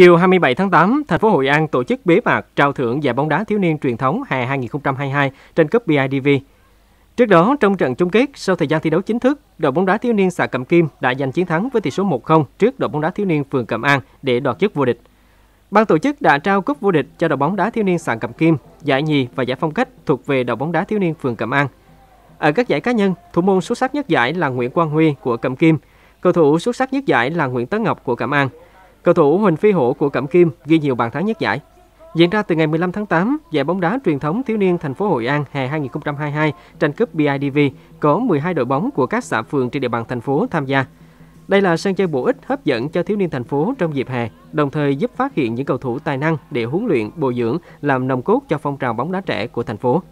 Chiều 27 tháng 8, thành phố Hội An tổ chức bế mạc trao thưởng giải bóng đá thiếu niên truyền thống hè 2022 trên cúp BIDV. Trước đó, trong trận chung kết, sau thời gian thi đấu chính thức, đội bóng đá thiếu niên xã Cẩm Kim đã giành chiến thắng với tỷ số 1-0 trước đội bóng đá thiếu niên phường Cẩm An để đoạt chức vô địch. Ban tổ chức đã trao cúp vô địch cho đội bóng đá thiếu niên xã Cẩm Kim, giải nhì và giải phong cách thuộc về đội bóng đá thiếu niên phường Cẩm An. Ở các giải cá nhân, thủ môn xuất sắc nhất giải là Nguyễn Quang Huy của Cẩm Kim, cầu thủ xuất sắc nhất giải là Nguyễn Tấn Ngọc của Cẩm An – Cầu thủ Huỳnh Phi Hổ của Cẩm Kim ghi nhiều bàn thắng nhất giải. Diễn ra từ ngày 15 tháng 8, giải bóng đá truyền thống thiếu niên thành phố Hội An hè 2022 tranh cúp BIDV có 12 đội bóng của các xã phường trên địa bàn thành phố tham gia. Đây là sân chơi bổ ích hấp dẫn cho thiếu niên thành phố trong dịp hè, đồng thời giúp phát hiện những cầu thủ tài năng để huấn luyện, bồi dưỡng, làm nòng cốt cho phong trào bóng đá trẻ của thành phố.